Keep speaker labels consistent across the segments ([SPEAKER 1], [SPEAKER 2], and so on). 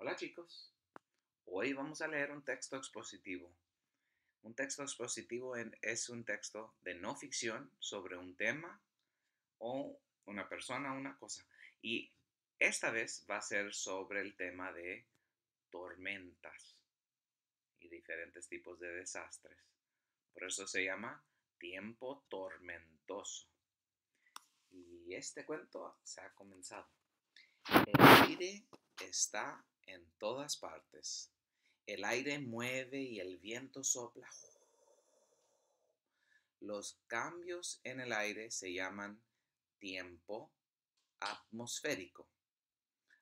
[SPEAKER 1] Hola
[SPEAKER 2] chicos, hoy vamos a leer un texto expositivo. Un texto expositivo es un texto de no ficción sobre un tema o una persona, una cosa. Y esta vez va a ser sobre el tema de tormentas y diferentes tipos de desastres. Por eso se llama tiempo tormentoso. Y este cuento se ha comenzado. El está en todas partes. El aire mueve y el viento sopla. Los cambios en el aire se llaman tiempo atmosférico.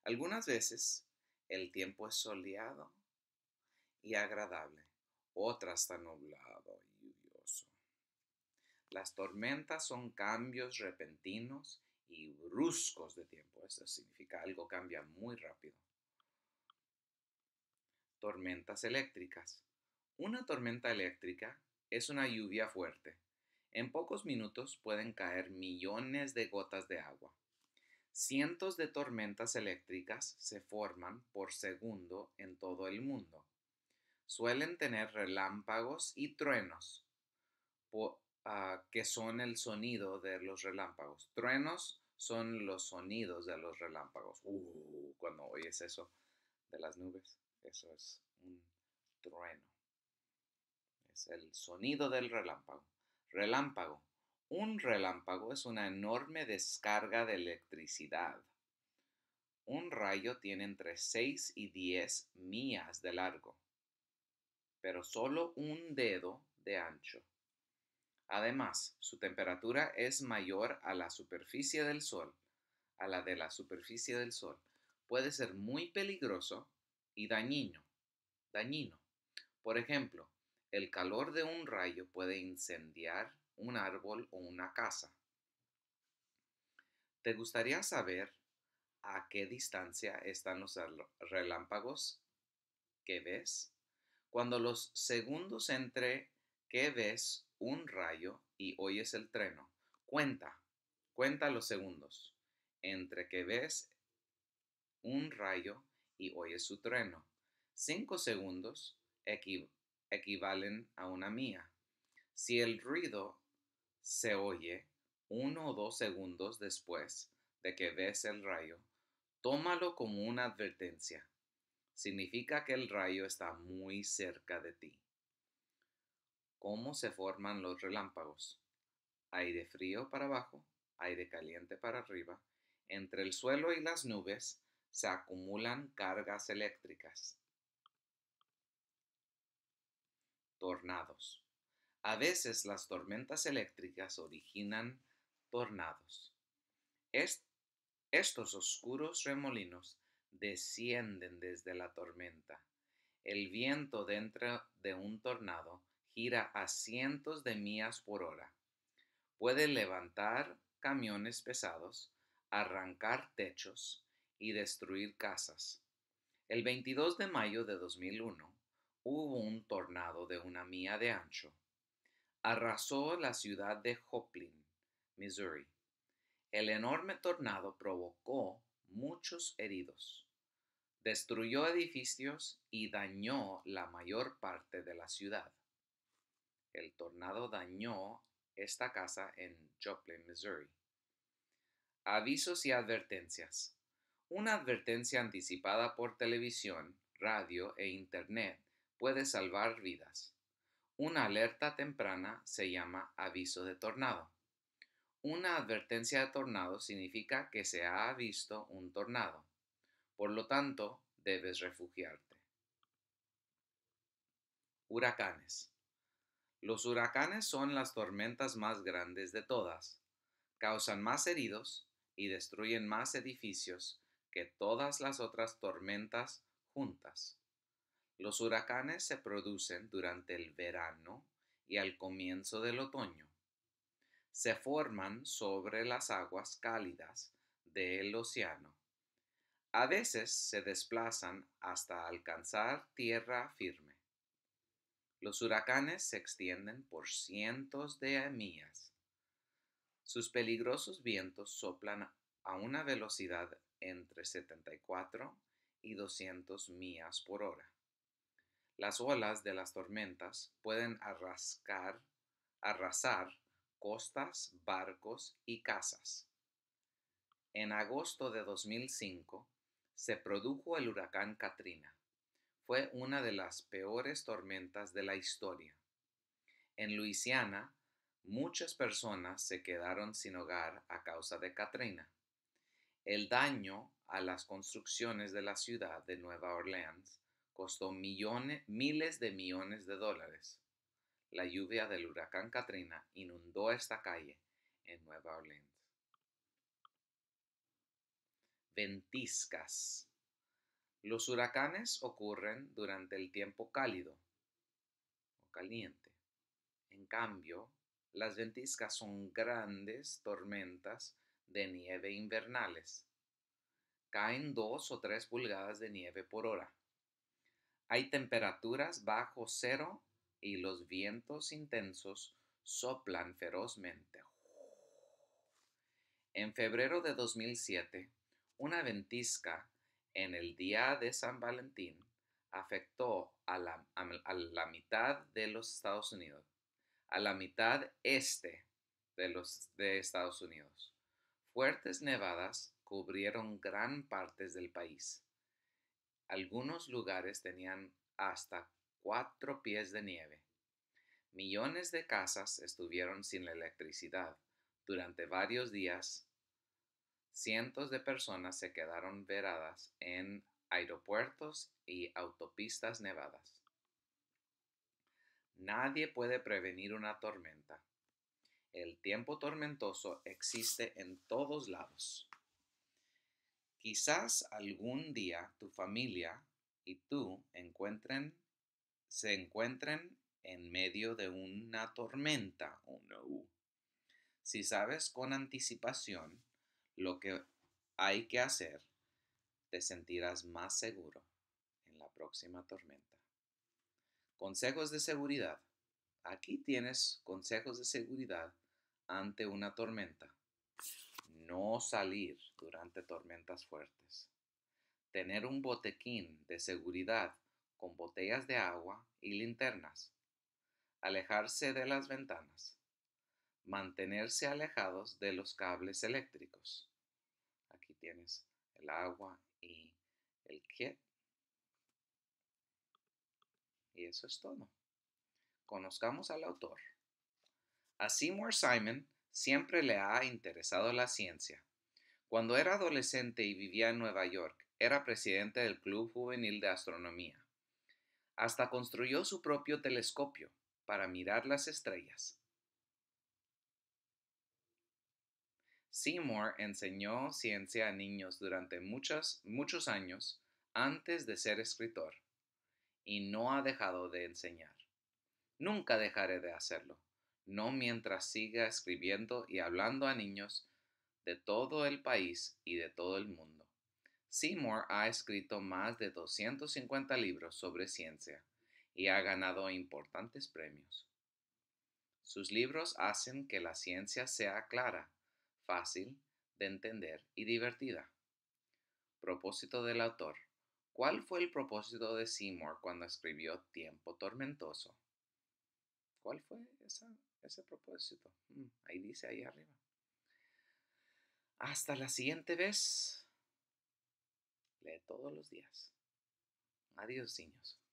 [SPEAKER 2] Algunas veces el tiempo es soleado y agradable, otras tan nublado y lluvioso. Las tormentas son cambios repentinos y bruscos de tiempo. Eso significa algo cambia muy rápido. Tormentas eléctricas. Una tormenta eléctrica es una lluvia fuerte. En pocos minutos pueden caer millones de gotas de agua. Cientos de tormentas eléctricas se forman por segundo en todo el mundo. Suelen tener relámpagos y truenos, ah, que son el sonido de los relámpagos. Truenos son los sonidos de los relámpagos. Uh, cuando oyes eso de las nubes. Eso es un trueno. Es el sonido del relámpago. Relámpago. Un relámpago es una enorme descarga de electricidad. Un rayo tiene entre 6 y 10 millas de largo, pero solo un dedo de ancho. Además, su temperatura es mayor a la superficie del Sol, a la de la superficie del Sol. Puede ser muy peligroso y dañino. dañino. Por ejemplo, el calor de un rayo puede incendiar un árbol o una casa. ¿Te gustaría saber a qué distancia están los relámpagos que ves? Cuando los segundos entre que ves un rayo y hoy es el treno, cuenta, cuenta los segundos entre que ves un rayo y oye su trueno. Cinco segundos equivalen a una mía. Si el ruido se oye uno o dos segundos después de que ves el rayo, tómalo como una advertencia. Significa que el rayo está muy cerca de ti. ¿Cómo se forman los relámpagos? Aire frío para abajo, aire caliente para arriba. Entre el suelo y las nubes se acumulan cargas eléctricas. Tornados. A veces las tormentas eléctricas originan tornados. estos oscuros remolinos descienden desde la tormenta. El viento dentro de un tornado gira a cientos de millas por hora. Puede levantar camiones pesados, arrancar techos, y destruir casas. El 22 de mayo de 2001 hubo un tornado de una mía de ancho. Arrasó la ciudad de Joplin, Missouri. El enorme tornado provocó muchos heridos. Destruyó edificios y dañó la mayor parte de la ciudad. El tornado dañó esta casa en Joplin, Missouri. Avisos y advertencias. Una advertencia anticipada por televisión, radio e Internet puede salvar vidas. Una alerta temprana se llama aviso de tornado. Una advertencia de tornado significa que se ha visto un tornado. Por lo tanto, debes refugiarte. Huracanes. Los huracanes son las tormentas más grandes de todas. Causan más heridos y destruyen más edificios que todas las otras tormentas juntas. Los huracanes se producen durante el verano y al comienzo del otoño. Se forman sobre las aguas cálidas del océano. A veces se desplazan hasta alcanzar tierra firme. Los huracanes se extienden por cientos de millas. Sus peligrosos vientos soplan a una velocidad entre 74 y 200 millas por hora. Las olas de las tormentas pueden arrascar, arrasar costas, barcos y casas. En agosto de 2005 se produjo el huracán Katrina. Fue una de las peores tormentas de la historia. En Luisiana, muchas personas se quedaron sin hogar a causa de Katrina. El daño a las construcciones de la ciudad de Nueva Orleans costó millones, miles de millones de dólares. La lluvia del huracán Katrina inundó esta calle en Nueva Orleans. Ventiscas. Los huracanes ocurren durante el tiempo cálido o caliente. En cambio, las ventiscas son grandes tormentas de nieve invernales. Caen dos o tres pulgadas de nieve por hora. Hay temperaturas bajo cero y los vientos intensos soplan ferozmente. En febrero de 2007, una ventisca en el día de San Valentín afectó a la, a la, mitad de los Estados Unidos, a la mitad este de los de Estados Unidos fuertes nevadas cubrieron gran parte del país. Algunos lugares tenían hasta cuatro pies de nieve. Millones de casas estuvieron sin la electricidad durante varios días. Cientos de personas se quedaron veradas en aeropuertos y autopistas nevadas. Nadie puede prevenir una tormenta, el tiempo tormentoso existe en todos lados. Quizás algún día tu familia y tú se encuentren en medio de una tormenta. Si sabes con anticipación lo que hay que hacer, te sentirás más seguro en la próxima tormenta. Consejos de seguridad. Aquí tienes consejos de seguridad ante una tormenta. No salir durante tormentas fuertes. Tener un botequín de seguridad con botellas de agua y linternas. Alejarse de las ventanas. Mantenerse alejados de los cables eléctricos. Aquí tienes el agua y el kit. Y eso es todo. Conozcamos al autor. A Seymour Simon siempre le ha interesado la ciencia. Cuando era adolescente y vivía en Nueva York, era presidente del Club Juvenil de Astronomía. Hasta construyó su propio telescopio para mirar las estrellas. Seymour enseñó ciencia a niños durante muchos muchos años antes de ser escritor y no ha dejado de enseñar. Nunca dejaré de hacerlo no mientras siga escribiendo y hablando a niños de todo el país y de todo el mundo. Seymour ha escrito más de 250 libros sobre ciencia y ha ganado importantes premios. Sus libros hacen que la ciencia sea clara, fácil de entender y divertida. Propósito del autor. ¿Cuál fue el propósito de Seymour cuando escribió Tiempo Tormentoso? ¿Cuál fue ese propósito? Mm, ahí dice, ahí arriba. Hasta la siguiente vez. Lee todos los días. Adiós, niños.